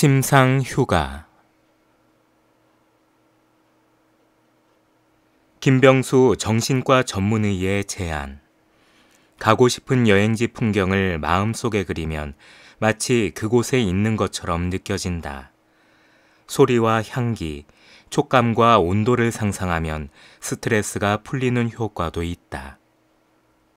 심상 휴가 김병수 정신과 전문의의 제안 가고 싶은 여행지 풍경을 마음속에 그리면 마치 그곳에 있는 것처럼 느껴진다. 소리와 향기, 촉감과 온도를 상상하면 스트레스가 풀리는 효과도 있다.